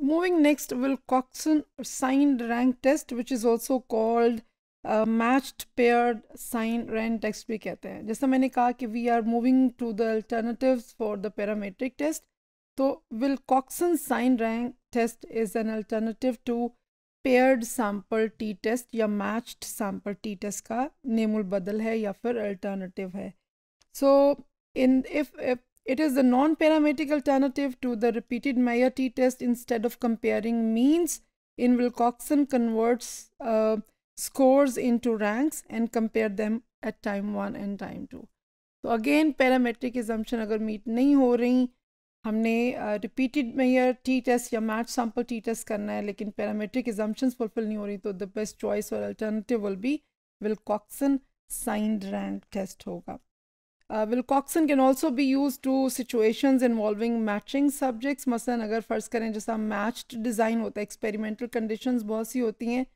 Moving next, Wilcoxon signed rank test, which is also called matched paired sign rank test भी कहते हैं जैसे मैंने कहा कि we are moving to the alternative for the parametric test तो will Wilcoxon sign rank test is an alternative to paired sample T test या matched sample T test का नेमुल बदल है या फिर अल्टरनेटिव है so in if It is a non-parametric alternative to the repeated Meyer t-test instead of comparing means in Wilcoxon converts uh, scores into ranks and compare them at time 1 and time 2. So again parametric assumption agar meet nahi ho rahi humne uh, repeated Meyer t-test ya match sample t-test karna hai lekin parametric assumptions fulfill nahi ho rahi the best choice or alternative will be Wilcoxon signed rank test hoga. Uh, Wilcoxon can also be used to situations involving matching subjects मसलन अगर फ़र्ज़ करें जैसा matched design होता है experimental conditions बहुत सी होती हैं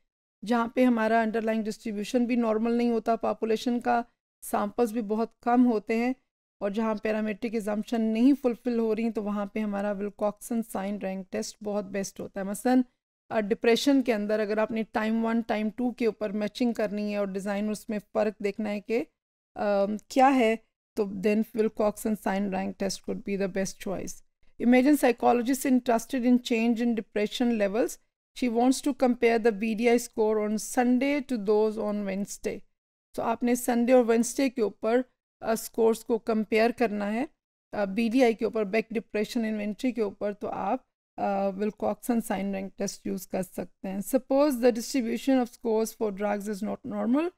जहाँ पे हमारा underlying distribution भी normal नहीं होता population का samples भी बहुत कम होते हैं और जहाँ पैरामेट्रिक एग्जाम्पन नहीं फुलफ़िल हो रही तो वहाँ पे हमारा विलकॉक्सन साइन रैंक टेस्ट बहुत बेस्ट होता है मसलन डिप्रेशन के अंदर अगर आपने टाइम वन टाइम टू के ऊपर मैचिंग करनी है और डिज़ाइन उसमें फ़र्क देखना है कि क्या है so then Wilcox and sign rank test would be the best choice. Imagine psychologist interested in change in depression levels. She wants to compare the BDI score on Sunday to those on Wednesday. So aapne Sunday or Wednesday ke upar uh, scores ko compare karna hai. BDI ke upar, back depression inventory ke upar, to aap uh, Wilcox and rank test use kar sakte hain. Suppose the distribution of scores for drugs is not normal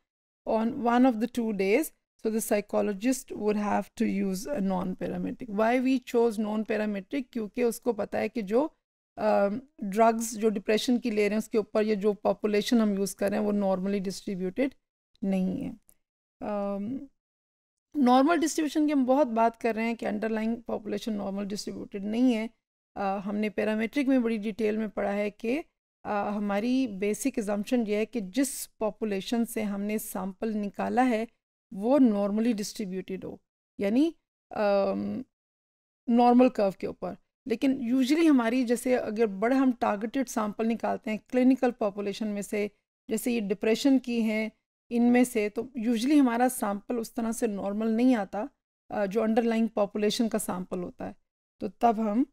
on one of the two days. So the psychologist would have to use a non-parametric. Why we chose non-parametric? क्योंकि उसको पता है कि जो drugs um, uh, जो depression की ले रहे हैं उसके ऊपर ये जो पॉपुलेशन हम यूज़ कर रहे हैं वो नॉर्मली डिस्ट्रीब्यूटेड नहीं है नॉर्मल um, डिस्ट्रीब्यूशन की हम बहुत बात कर रहे हैं कि अंडरलाइंग पॉपुलेशन नॉर्मल डिस्ट्रीब्यूटेड नहीं है uh, हमने पैरामेट्रिक में बड़ी डिटेल में पढ़ा है कि uh, हमारी बेसिक एग्जाम्पन ये है कि जिस पॉपुलेशन से हमने सैम्पल निकाला है वो नॉर्मली डिस्ट्रीब्यूटेड हो यानी नॉर्मल कर्व के ऊपर लेकिन यूजली हमारी जैसे अगर बड़े हम टारगेटेड सैंपल निकालते हैं क्लिनिकल पॉपुलेशन में से जैसे ये डिप्रेशन की हैं इनमें से तो यूजली हमारा सैंपल उस तरह से नॉर्मल नहीं आता जो अंडरलाइंग पॉपुलेशन का सैंपल होता है तो तब हम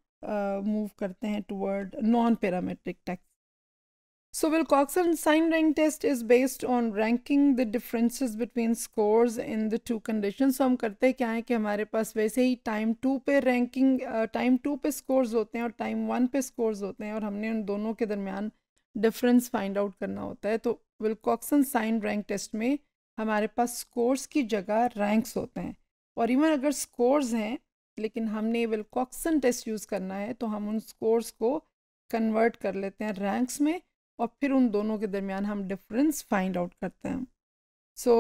मूव करते हैं toward non parametric tests So Wilcoxon-Sign rank test is based on ranking the differences between scores in the two conditions. So हम करते क्या है कि हमारे पास वैसे ही टाइम टू पे रैंकिंग टाइम टू पे scores होते हैं और टाइम वन पे scores होते हैं और हमने उन दोनों के दरमियान डिफरेंस फाइंड आउट करना होता है तो विल्कॉक्सन साइन रैंक टेस्ट में हमारे पास स्कोर्स की जगह रैंक्स होते हैं और इवन अगर स्कोर्स हैं लेकिन हमने विल्कॉक्सन टेस्ट यूज़ करना है तो हम उन स्कोर्स को कन्वर्ट कर लेते हैं रैंक्स में और फिर उन दोनों के दरमियान हम डिफरेंस फाइंड आउट करते हैं so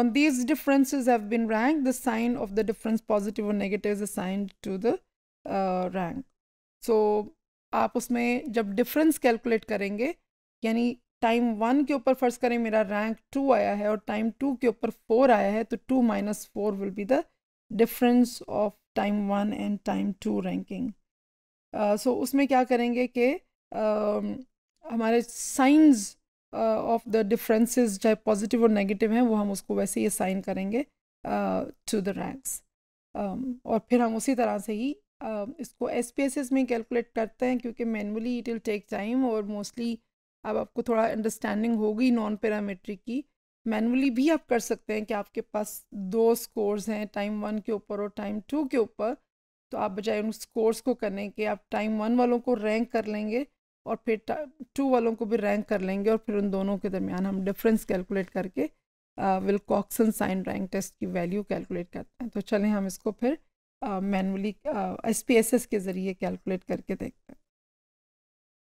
on these differences have been rank the sign of the difference positive और negative is assigned to the rank so आप उसमें जब डिफरेंस कैलकुलेट करेंगे यानी टाइम वन के ऊपर फर्ज करें मेरा रैंक टू आया है और टाइम टू के ऊपर फोर आया है तो two minus four will be the difference of time one and time two ranking so उसमें क्या करेंगे कि um, हमारे साइंस ऑफ द डिफरेंसेस चाहे पॉजिटिव और नेगेटिव हैं वो हम उसको वैसे ही असाइन करेंगे टू द रैंक्स और फिर हम उसी तरह से ही uh, इसको एस पी एस एस में कैलकुलेट करते हैं क्योंकि manually it will take time और मोस्टली अब आपको थोड़ा अंडरस्टैंडिंग होगी नॉन पैरामेट्रिक की मैनुअली भी आप कर सकते हैं कि आपके पास दो स्कोर्स हैं टाइम वन के ऊपर और टाइम टू के ऊपर तो आप बजाय उन स्कोर्स को करने के आप टाइम वन वालों को रैंक कर लेंगे और फिर टू वालों को भी रैंक कर लेंगे और फिर उन दोनों के दरमियान हम डिफरेंस कैलकुलेट करके विलकॉक्सन साइन रैंक टेस्ट की वैल्यू कैलकुलेट करते हैं तो चलें हम इसको फिर manually S P S S के ज़रिए कैलकुलेट करके देखते हैं